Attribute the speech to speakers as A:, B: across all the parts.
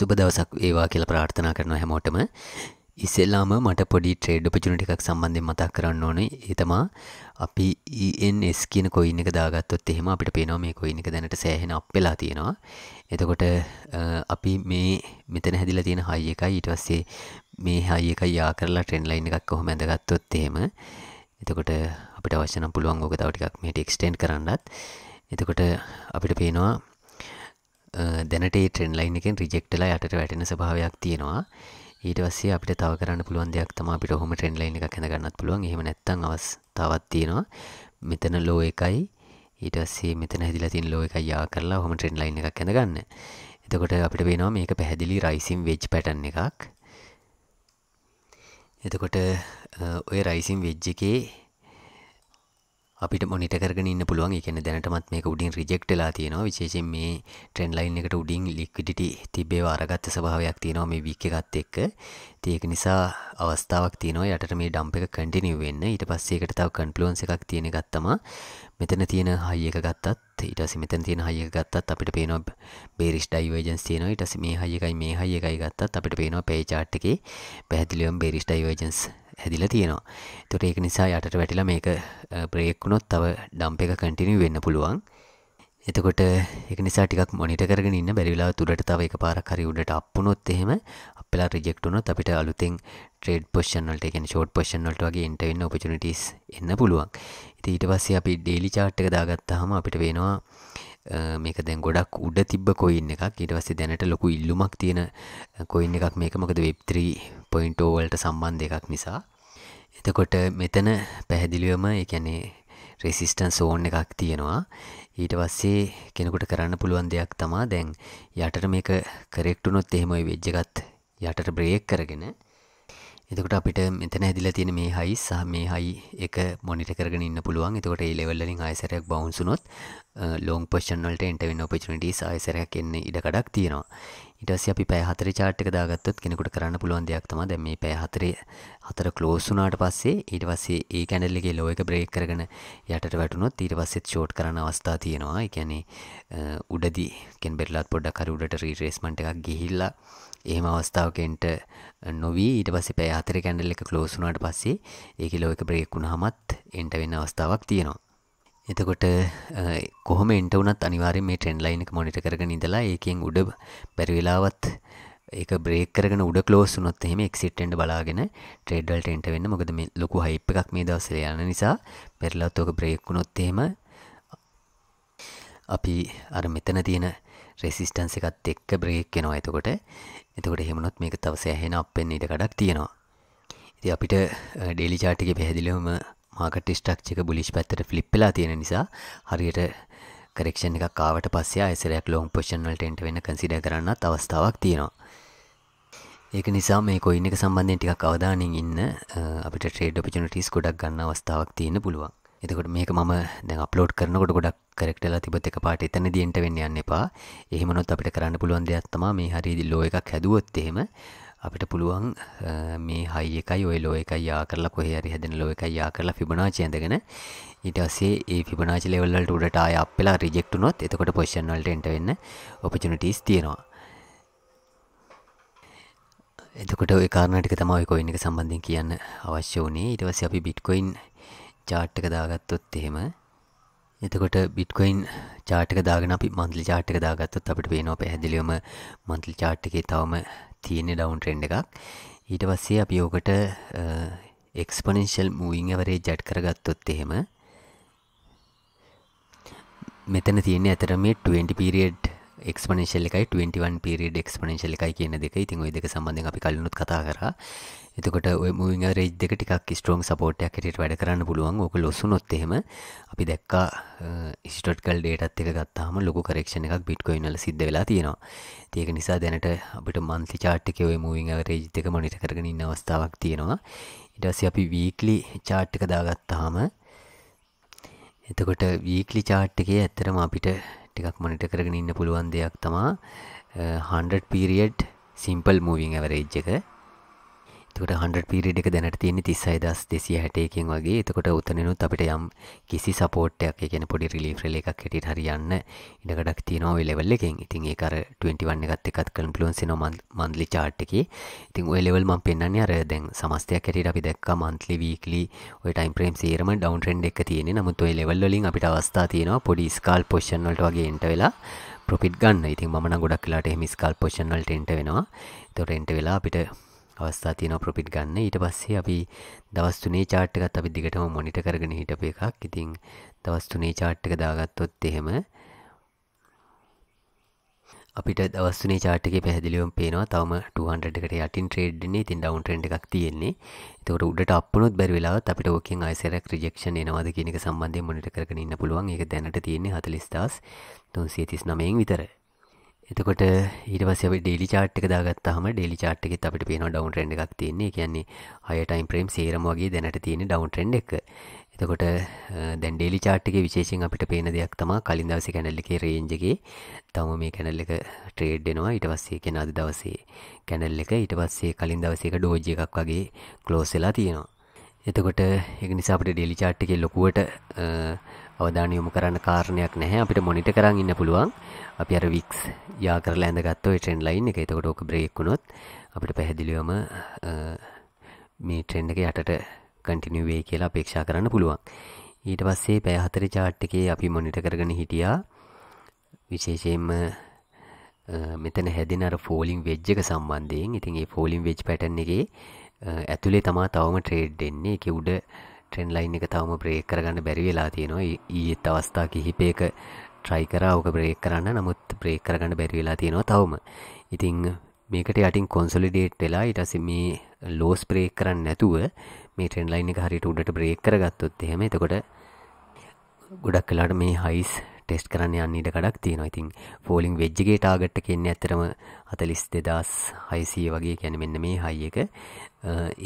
A: සුබ දවසක් ඒවා කියලා ප්‍රාර්ථනා කරන හැමෝටම ඉස්සෙල්ලාම මට පොඩි ට්‍රේඩ් ඔපචුනිටි එකක් සම්බන්ධයෙන් මතක් කරන්න ඕනේ ඒ තමා අපි ENS කියන කොයින් එක දාගත්තොත් එහෙම අපිට පේනවා මේ කොයින් එක දැනට සෑහෙන අප් වෙලා තියෙනවා එතකොට අපි මේ මෙතන හැදිලා තියෙන හයි එකයි ඊට පස්සේ මේ හයි එකයි යා කරලා ට්‍රෙන්ඩ් ලයින් එකක් කොහොම ඇඳගත්තොත් එහෙම එතකොට අපිට අවශ්‍ය නම් පුළුවන් ඕක තව ටිකක් මේට එක්ස්ටෙන්ඩ් කරන්නත් එතකොට අපිට පේනවා දැනට ඒ ට්‍රෙන්ඩ්ලයින් එකෙන් රිජෙක්ටලා යටට වැටෙන ස්භාවයක් තියෙනවා ඊට වස්සේ අපිට තව කරන්න පුළුවන් දෙයක් තම අපිට හොම ට්‍රෙන්ඩ්ලයින් එක කැඳගන්නත් පුළුවන් එහෙම නැත්තං අවස්ථාවත් තියෙනවා මෙතන ලෝ එකයි ඊටස්සේ මෙතන හැදිලා තින් ලෝ එක යා කරලා හොම ට්‍රෙන්ඩ්ලයින් එකක් කැඳගන්න එතකොට අපිට වෙනවා මේක පැහැදිලි රයිසිම් වෙජ් පැටන් එකක් එතකොට ඔය රයිසිම් වෙජ් එකේ අපිට මොනිට කරගෙන ඉන්න පුළුවන් එකන දැනටමත් මේක උඩින් රිජෙක්ටලා තියෙනවා විශේෂෙන් මේ ට්‍රෙන් ලයින් එකට උඩින් ලික්විඩිටි තිබේ අරගත්ත ස්භාවයක් තියෙනවා මේ වික්ක එකත් එක්ක තියක නිසා අවස්ථාවක් තියනවා යට මේ ඩම්ප එක කටිනිව වෙන්න ඊට පස්සේකට තව කන්පලුවන්ස එකක් තියෙන ගත්තම මෙතන තියෙන හයිය එක ගත්තත් ඊටස මෙතන තියෙන හයිය ගත්තත් අපිට පේනවා බේරිස් ඩයිවර්ජන්ස් තියෙනවා ඊටස මේ හයකයි මේ හයකයි ගත්තත් අපිට පේනවා පේචාට් එකේ පැහැදිලිවම් බේරිස් ඩයිවර්ජන්ස් හැදිල තියෙනවා තොට ඒක නිසා යටට වැටිලා මේක ප්‍රේක්ුණොත් තව ඩම්ප එක කටිනිව වෙන්න පුළුවන් එතකොට එක නිසා ටිකක් මොනිට කරගෙන ඉන්න බැරිලා තුරට තව එක පාරකරි උඩට අප්පුනොත් එහෙම අපලා රිජෙක්ටුනොත් අපිට අලුතෙන් ට්‍රේඩ් පොෂ්නල්ට එකෙන් ෂෝට් පොෂ්නල්ට වගේ එන්ට වෙන්න ඔපචනිටස් එන්න පුළුවන් ඉති ඊට පස්සේ අපි ඩේලි චාට් එක දාගත්තාහම අපිට වෙනවා මේක දැන් ගොඩක් උඩ තිබ්බ කොයින්න එකක් ඊට පස්සේ දැනට ලොකු ඉල්ලුමක් තියෙන කොයින්න එකක් මේක මොකද වෙබ් 3.0 වලට සම්බන්ධ එකක් නිසා එතකොට මෙතන පැහැදිලිවම එකැනේ රෙසිස්ටන් සෝන් එකක් තියෙනවා ඊට පස්සේ කෙනෙකුට කරන්න පුළුවන් දෙයක් තමා දැන් යටට මේක කරෙක්ටුනොත් එහෙම වෙජ්ජගත් යටට බ්‍රේක් කරගෙන එතකට අපිට මෙතන ඇදිලා තියෙන මේ හයි සහ මේ හයි එක මොනිට කරගෙන ඉන්න පුළුවන් එතකොට ඒ ලෙවල්ලින් ආයසරයක් බවන්සුනොත් ලෝන් පෂන්වලට එන්ටවෙන් ඔපචනටස් ආයසරයක් එන්න ඉඩකඩක් තියෙනවා ඉටස අපි පෑහතර චාට්ක දාගත්තොත් කෙනෙකුට කරන්න පුළුවන් දෙයක් තම දැම මේ පෑහතරේ හතර කලෝසුනාට පස්සේ ඊට පස්සේ ඒ කැනල්ලගේ ලෝ එක බ්‍රේක් කරගෙන යටට වැටුණොත් ඊට පස්සෙත් ෂෝට් කරන අවස්ථා තියෙනවා එකැනේ උඩදි කෙන්බෙල්ලත් පොඩ්ඩක්කර උඩට රීරේස්මට එකක් ගිහිල්ලා එහෙම අවස්ථාවකෙන්ට නොවී ඊට පස්සේ පෑහතර කැඩල්ල එක කලෝසුනාට පස්සේ ඒක ලෝ එක බ්‍රේක් වුණ හමත් එන්ට වෙන්න අවස්ථාවක් තියෙනවා එතකොට කොහොම එන්ට වනත් අනිවාරෙන් මේ ට්‍රෙන්ඩ් ලයින් එක මොනිට කරගෙන ඉඳලා ඒකෙන් උඩ බැරි වෙලාවත් ඒක බ්‍රේක් කරන උඩ කලෝස් වුනොත් එහෙම එක්සිටෙන්ඩ් බලාගෙන ට්‍රේඩ් වලට එන්ට වෙන්න මොකද මේ ලොකු හයිප් එකක් මේ දවස්වල යන නිසා පෙරලත් ඔක බ්‍රේක් වුනොත් එහෙම අපි අර මෙතන තියෙන රෙසිස්ටන්ස එකත් එක්ක බ්‍රේක් කෙනවා එතකොට එතකොට හෙමනොත් මේක තවස ඇහෙන අපෙන් ඉඩ කඩක් තියෙනවා ඉති අපිට ඩෙලිචාටික පැහැදිලිවම මාකට ස්ටක්්චක බුලිෂ් පැත්තට ෆලිප්ලා තියෙන නිසා හරියට කරෙක්ෂණ එක කාවට පස්සේ අයිසරයක් ලෝම් පොෂන්වලට එන්ට වෙන කන්සිඩ කරන්නත් අවස්ථාවක් තියෙනවා ඒක නිසා මේ කොයින් එක සම්බන්ධයෙන් ටිකක් අවධානින් ඉන්න අපිට ට්‍රේඩ් ඔපචනටස් ගොඩක් ගන්න අවස්ථාවක් තියෙන පුළුවන් එතකොට මේක මම දැන් අප්ලෝඩ් කරනකොට ගොඩක් කරෙක්ටලා තිබත් එක පාට එතන දිෙන්ට වෙන්න යන්න එපා එහෙමනොත් අපිට කරන්න පුළුවන් දෙයක්ත්තම මේ හරිදි ලෝ එකක් හැදුවොත් එහෙම අපිට පුළුවන් මේ හයි එකයි ඔය ලෝ එකයි යා කරලා කොහේ හරි හැදෙන ලෝ එකයි යා කරලා ෆිබොනාචි ඇඳගෙන ඊට පස්සේ ඒ ෆිබොනාචි ලෙවල් වලට උඩට ආය අප් වෙලා රිජෙක්ට් වුණොත් එතකොට පොසිෂන් වලට එන්ටර් වෙන්න ඔපචුනිටිස් තියෙනවා. එතකොට ඔය කාරණා ටික තමයි ඔය කොයින් එක සම්බන්ධයෙන් කියන්න අවශ්‍ය වුණේ. ඊට පස්සේ අපි බිට්කොයින් chart එක දාගත්තොත් එහෙම එතකොට බිට්කොයින් චාටක දාගෙන අපි මන්තලි චාට් එක දාගත්තොත් අපිට පේනවා පැහැදිලිවම මන්තලි චාට් එකේ තවම තියෙන්නේ ඩවන් ට්‍රෙන්ඩ් එකක් ඊට පස්සේ අපි ඕකට එක්ස්පනෙන්ශල් මූවිං ඇවරේ ජැට් කරගත්තොත් එහෙම මෙතන තියෙන්නේ ඇතර මේ 20 පිරිියඩ් එක්ස්පනේශල් එකයි 21 පිරිඩ් එක්ස්පනේශල් එකයි කියන දෙක ඉතින් ඔය දෙක සම්බඳධ අපි කලනුත් කතා කර එතකොට මුවින් රේජ් දෙක ටිකක් ස්ටෝම් සපෝට්යක් හට වැඩ කරන්න පුළුවන් ඕක ලොසු නොත්තෙම අපි දැක්කා ස්ටොට්කල් ඩේටත් එක ගත්තාම ලොක කරක්ෂණ එකක් බිට්කොයිනල සිද්ධ වෙලා තියෙනවා තියක නිසා දැනට අපට මන්ති චාට්ික ඔය මුවින් රේජ් දෙක මොනිට කරගෙන ඉන්න අවස්ථාවක් තියෙනවා ඉටස අපි වීකලි චාට්ටික දාගත්තාම එතකොට වීකලි චාට්ටකේ ඇත්තරම අපිට ටිකක් මනිට කරගෙන ඉන්න පුළුවන් දෙයක් තමා 100 පීරියඩ් සිම්පල් මූවිං ඇවරේජ් එක තුට හන්ඩ පිරිඩ එක දැනට තියන්නේ තිස්සයිදස් දෙසිය හැටයකින් වගේ එතකොට උතනනුත් අපිට යම් කිසි සපෝට්ටයක් එකන පොඩි රිලිෆ්‍රල එකක් හෙට හරියන්න ඉඩකඩක් තියනවා වෙලවල් එකෙන් ඉතින් ඒකර 21 එකත් එකත් කල්පලන්සින මන්දලි චාට්ටක ඉතින් ඔයලෙවල් ම පෙන්න්නේ අර දැන් සමස්තයක් හැට අපි දක් මන්තලි වීකලි ටයිම් ප්‍රේම් සේරම ඩවන් රෙන්ඩ් එක තියෙන නමුත් ඔය ලෙවල්ලින් අපිට අවස්ථා තියෙනවා පොඩි ස්කාල් පොෂ්ෂන්වලට වගේ එන්ට වෙලා ප්‍රොපිට් ගන්න ඉතින් මන ගොඩක් කියලාට එහමිස්කාල් පොෂ්ෂන්වල්ට එන්ට වෙනවා තොට එන්ට වෙලා අපිට අවස්ථා තියෙන ප්‍රොපිට් ගන්න ඊට පස්සේ අපි දවස්තුනේ චාට්ටකත් අපි දිගටම මොනිට කරගෙන හිටප එකක් ඉතිං දවස්තුනේ චාට්ටක දාගත්තොත් එහෙම අපිට දවස්නේ චාටක පැදිලිවම් පේනවා තම 200කට යටින් ට්‍රේඩ්නේ තින් ඩවන් ට්‍රෙන්ඩ් එකක් තියෙන්නේ එතකට උඩට අපනොත් බැරි වෙලාවත් අපිට ඕකෙන් අයිසරක් රිජෙක්ෂන් එනවාද කියනක සම්බන්ධය මොනිට කරගෙන ඉන්න පුළුවන් ඒක දැනට තියෙන්නේ හතලිස්ථස් තුන්සිය තිස් නමයෙන් විතර එතකොට ඊට පස්සේ අපි ඩේලි chart එක දාගත්තාම ඩේලි chart එකෙත් අපිට පේනවා down trend එකක් තියෙන්නේ. ඒ කියන්නේ higher time frame සේරම වගේ දැනට තියෙන down trend එක. එතකොට දැන් ඩේලි chart එකේ විශේෂයෙන් අපිට පේන දෙයක් තමයි කලින් දවසේ කැනල් එකේ range එකේ තවම මේ කැනල් එක ට්‍රේඩ් වෙනවා ඊට පස්සේ කියන අද දවසේ කැනල් එක ඊට පස්සේ කලින් දවසේ එක ඩෝජ් එකක් වගේ close වෙලා තියෙනවා. එතකොට ඒක නිසා අපිට ඩේලි chart එකේ ලොකුවට අවධානය යොමු කරන්න කාරණයක් නැහැ අපිට මොනිට කරන් ඉන්න පුළුවන් අපි අර වික්ස් යා කරලා ඇඳගත්තෝ ඒ ට්‍රෙන්ඩ් ලයින් එක. එතකොට ඕක බ්‍රේක් වුණොත් අපිට පැහැදිලිවම මේ ට්‍රෙන්ඩ් එක යටට කන්ටිනියු වෙයි කියලා අපේක්ෂා කරන්න පුළුවන්. ඊට පස්සේ පැය හතරේ chart එකේ අපි මොනිට කරගෙන හිටියා විශේෂයෙන්ම මෙතන හැදෙන අර ෆෝලිං වෙජ් එක සම්බන්ධයෙන්. ඉතින් ඒ ෆෝලිං වෙජ් පැටර්න් එකේ ඇතුලේ තමා තවම ට්‍රේඩ් වෙන්නේ. ඒකේ උඩ ට්‍රෙන් ලයින් එක තවම ප්‍රේක් කරගන්න බැරි වෙලා තියෙනවා ඊත් අවස්ථා කිහිපයක ට්‍රයි කරා ඕක ප්‍රේක් කරන්න නමුත් ප්‍රේක් කරගන්න බැරි වෙලා තියෙනවා තවම ඉතිං මේකට යටින් කොන්සොලිඩේට් වෙලා ඉටස මේ ලෝස් ප්‍රේක් කරන්න නැතුව මේ ට්‍රෙන් ලයින් එක හරිට උඩට බ්‍රේක් කරගත්තොත් එහෙම එතකොට ගොඩක් කලාට මේ හයිස් ටෙස් කරන්න යන්නට කඩක් තියෙනවා ඉතින් ෆෝලිං වෙජ්ජගේ ටාගට්ට කෙන්න ඇතරම අතලිස් දෙදස් හයිසී වගේ කැන මෙන්න මේ හයි එක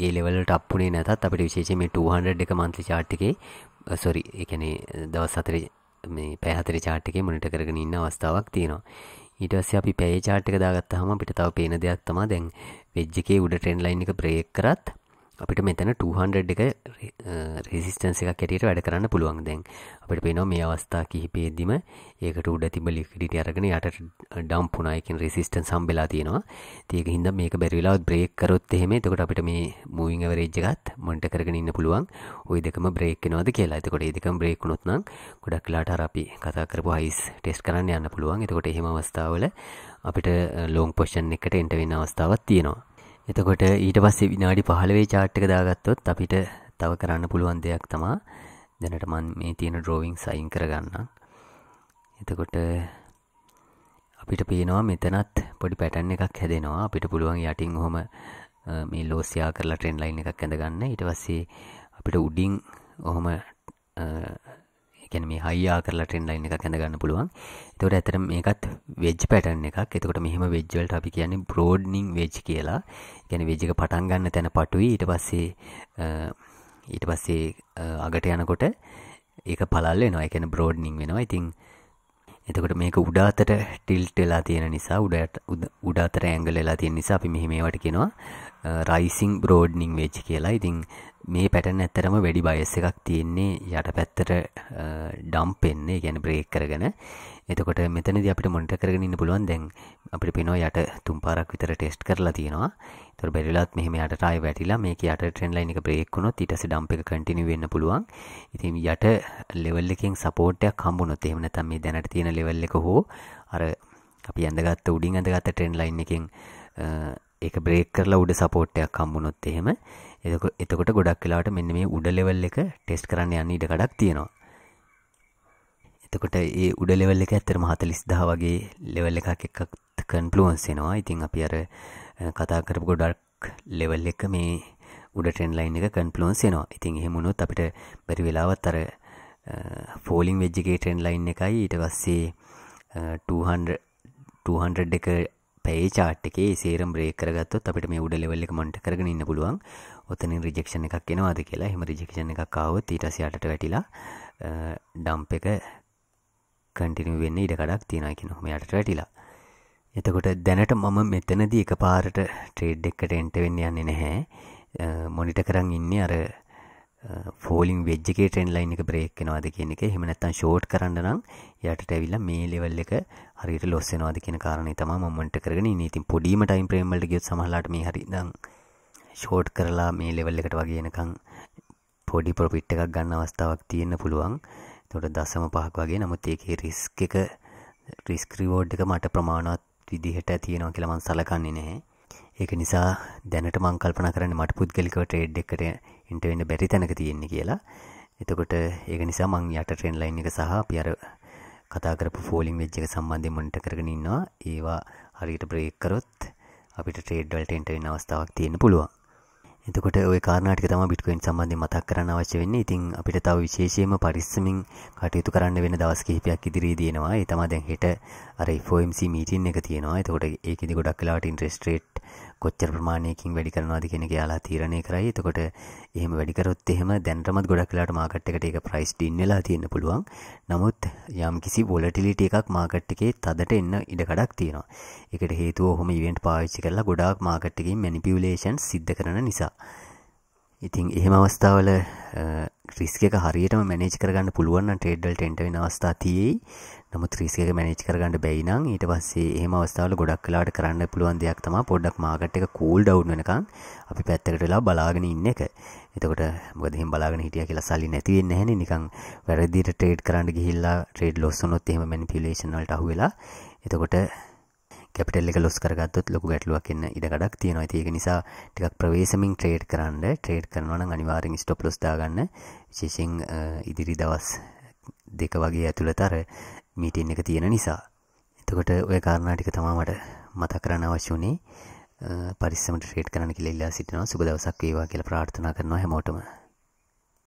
A: ඒලෙවල් ටප්පුනේ නැතත් අපට විශේෂම 200 එක මන්ත්‍රි චාට්ටිකේ සොරි එකනේ දවස් අතර මේ පැහතර චාට්ටිකේ මොනිට කරගෙන ඉන්න අවස්ථාවක් තියෙනවා ඊටස්ස අපි පැේ චාට්ටික දාගත්ත හම අපිට තව පේන දෙයක් තමා දැන් වෙජ්ජකේ උඩ ට්‍රෙන්ඩ් ලයින් එක බ්‍රේක් කරත් අපිට මෙතන 200 එක රෙසිස්ටන්ස එක කැටියට වැඩ කරන්න පුළුවන් දැන් අපිට පේනවා මේ අවස්ථා කිහිපේදදිම ඒකට උඩ තිබ ලික්ඩිට අරගෙන යට ඩම්පුනායකින් රෙසිස්ටන් සම්බෙලා තියෙනවා තියක හිද මේක බැරිවෙලාත් බ්‍රේක් කරොත් එහෙම තකොට අපිට මේ මූවිං අවරේජ්ජගත් මොන්ට කරගෙන ඉන්න පුළුවන් ඔය දෙකම බ්‍රේක්කනවාද කියලා එතකොට ඒදකම් බ්‍රේක් නොත්නම් ගොඩක්ලාට අපි කතා කරපු හයිස් ටෙස් කරන්න යන්න පුළුවන් එතකොට එහෙම අවස්ථාවල අපිට ලෝන් පොෂන් එකට එන්ටවෙන්න අවස්ථාවත් තියෙනවා එතකොට ඊට පස්සේ විනාඩි 15 chart එක දාගත්තොත් අපිට තව කරන්න පුළුවන් දෙයක් තමයි දැනට මම මේ තියෙන drawing sign කරගන්නම්. එතකොට අපිට පේනවා මෙතනත් පොඩි pattern එකක් හැදෙනවා. අපිට පුළුවන් යටින් ඔහම මේ ලෝසියා කරලා trend line එකක් ඇඳ ගන්න. ඊට පස්සේ අපිට උඩින් ඔහම කැන මේ හයියා කරලා ටෙන් ලයින් එක කැඳගන්න පුළුවන් තොට ඇතර මේකත් වෙජ් පැටන් එකක් එතකොට මෙහම වෙජ්වලට අපි කියන්නේ බ්‍රෝඩ්නිං වෙජ් කියලා ගැන වෙජ්ජික පටන් ගන්න තැන පටුයි ඊට පස්සේ ඊට පස්සේ අගට යනකොට ඒක පලල්ල නවා එකන බ්‍රෝඩ්නිං වෙනවා ඉතිං එතකොට මේක උඩාතට ටිල්ට් වෙලා තියෙන නිසා උඩට උඩාතර ඇංගල වෙලා තියෙන නිසා අපි මෙහි මේවට කියනවා රයිසිං බ්‍රෝඩ්නිං වෙච්ච කියලා ඉතිං මේ පැටන ඇත්තරම වැඩි බයස් එකක් තියෙන්නේ යට පැත්තට ඩම් පෙන්නේ ගැන බ්‍රේක් කරගෙන එතකොට මෙතන ද අපිට මොනිට කරගෙන ඉන්න පුළුවන් දැන් අපිට පෙනෝ යට තුම්පාරක් විතර ටෙස්ට් කරලා තියෙනවා තොර බැරිලත් මෙහම යටටය වැටිලා මේ යට ට්‍රෙන්ලයින් එක බ්‍රේක්ුණොත් ඉටස ඩම්ප එක කටිනි වෙන්න පුළුවන් ඉතින් යට ලෙවල්ලකින් සපෝට්ටයක් හම්බුණොත් එහෙම නැතම් මේ දැනට තියෙන ලෙවල් එක හෝ අර අපි ඇඳගත්ත උඩින් ඇඳගත්ත ට්‍රෙන්ලයින් එකෙන් එක බ්‍රේක් කරලා උඩ සපෝට්ටයක් හම්බුණොත් එහෙම එතකොට ගොඩක් වෙලාවට මෙන්න මේ උඩ ලෙවල් එක ටෙස්ට් කරන්න යන්න ඉඩ කඩක් තියෙනවා. එතකොට ඒ උඩ ලෙවල් එක ඇත්තටම 40000 වගේ ලෙවල් එකක් එක්ක කන්ෆ්ලුවන්ස් වෙනවා. ඉතින් අපි අර කතා කරපු ගොඩක් ලෙවල් එක මේ උඩ ට්‍රෙන්ඩ් ලයින් එක කන්ෆ්ලුවන්ස් වෙනවා. ඉතින් එහෙම වුණොත් අපිට බැරි වෙලාවත් අර ෆෝලිං වෙජ් එකේ ට්‍රෙන්ඩ් ලයින් එකයි ඊට පස්සේ 200 200 එක පැේ චාට් එකේ සේරම් බ්‍රේක් කරගත්තොත් අපිට මේ උඩ ලෙවල් එක මන්ට කරගෙන ඉන්න පුළුවන් ඔතනින් රිජෙක්ෂන් එකක් එනවාද කියලා හිම රිජෙක්ෂන් එකක් කාවත් ඊටසි අටට වැටිලා ඩම්ප එක කටිනි වෙන්න ඉඩ කඩක් තියෙනකින හොම යටට වැටිලා එතකොට දැනට මම මෙතනදී එක පාරට ට්‍රේඩ් එක්කට එන්ට වෙන්න යන්නේ නැහැ මොනිට කරන්න ඉන්නේ අර ෆෝලින් වෙජ්ජගේ ටෙන් ලයින් එක බ්‍රේක්කෙනවාද කියන එක හෙමනැත්තන් ෂෝට් කරන්න නම් යටට ඇවිල්ලා මේ ලෙවල් එක හරිට ලොස්සෙනවාද කියන කාරණය තම මොමට කරගෙන නීතින් පොඩීම ටයිම් ප්‍රේම්මල්ට ගියොත් සමහලාට මේ හරිදං ෂෝට් කරලා මේ ලෙවල් එකට වගේ එනකං පොඩි පොපිට් එකක් ගන්න අවස්ථාවක් තියෙන්න පුළුවන් තොට දසම පහක් වගේ නමුත් ඒකේ රිස්ක එක රිස්ක්‍රීවෝඩ් එක මට ප්‍රමාණවත් විදිහට තියෙනවා කියලමන් සලකන්නේ නැහැ ඒක නිසා දැනට මංකල්පන කරන්න මට පුද්ගලිකව ට්‍රේඩ් එකට ඉන්ටවෙන්න බැරි තැනක තියෙන්නේ කියලා එතකොට ඒක නිසා මං යට ට්‍රෙන් ලයින් එක සහ පියර කතා කරපු ෆෝලිින් වෙච්ජ එක සම්බන්ධය මොනිට කරගෙන ඉන්නවා ඒවා හරියට බ්‍රේක් කරොත් අපිට ට්‍රේඩ්වල්ට එන්ටවෙන්න අවස්ථාවක් තියෙන පුළුවන් එතකොට ඔය කාරණාටික තමයි බිට්කොයින් සම්බන්ධයෙන් මතක් කරන්න අවශ්‍ය වෙන්නේ. ඉතින් අපිට තව විශේෂයෙන්ම පරිස්සමින් කටයුතු කරන්න වෙන දවස් කිහිපයක් ඉදිරියේ දෙනවා. ඒ තමයි දැන් හෙට අර FOMC මීටින් එක තියෙනවා. එතකොට ඒකෙදි ගොඩක් වෙලාවට ඉන්ට්‍රස්ට් රේට් කොච්චර ප්‍රමාණයකින් වැඩි කරනවාද කියන එක යාලා තීරණය කරයි. එතකොට එහෙම වැඩි කරොත් එහෙම දැනටමත් ගොඩක් වෙලාවට මාකට් එකට ඒක ප්‍රයිස් ඩින් වෙලා තියෙන්න පුළුවන්. නමුත් යම්කිසි වොලටිලිටි එකක් මාකට් එකේ තදට එන්න ඉඩ කඩක් තියෙනවා. ඒකට හේතුව ඔහොම ඉවෙන්ට් පාවිච්චි කරලා ගොඩාක් මාකට් එකකින් මැනිපියුලේෂන් සිද්ධ කරන නිසා. ඉතින් එහෙම අවස්ථාවල ්‍රිස්ක හරියට මැනජ් කරගන්න පුළුවන් ටේඩල් ටෙන්ටෙන අවස්ථා තියෙයි නමුත් ්‍රිස්ක මැනජ් කරගන්න බැයිනං ඊට පස්සේ ඒම අවස්ථාවල ගොඩක් කලාට කරන්න පුළුවන් දෙයක් තම පොඩක් මාගට් එක කූල් ඩව් වෙනකං අපි පැත්තකටලා බලාගෙන ඉන්න එක එතකොට මොදහෙම බලාගෙන හිටිය කියලා සල්ලි නැතිවෙන්න හැන නිකං වැරදිට ට්‍රේඩ් කරන්න ගිහිල්ලා ට්‍රේඩ් ලොස්සනොත් එහෙම මැනිපිලේෂන්වලට අහුවෙලා එතකොට කැපිටල් එක ලොස් කරගත්තොත් ලොකු ගැටලුවක් එන්න ඉඩ ගඩක් තියෙනවා. ඒක නිසා ටිකක් ප්‍රවේශමින් ට්‍රේඩ් කරන්න. ට්‍රේඩ් කරනවා නම් අනිවාර්යෙන් ස්ටොප් ලොස් දාගන්න. විශේෂයෙන් ඉදිරි දවස් දෙක වගේ ඇතුළත අර මීටින් එක තියෙන නිසා. එතකොට ඔය කාරණා ටික තමයි මට මතක් කරන්න අවශ්‍ය වුණේ. පරිස්සමට ට්‍රේඩ් කරන්න කියලා ඉල්ලා සිටිනවා. සුබ දවසක් වේවා කියලා ප්‍රාර්ථනා කරනවා හැමෝටම.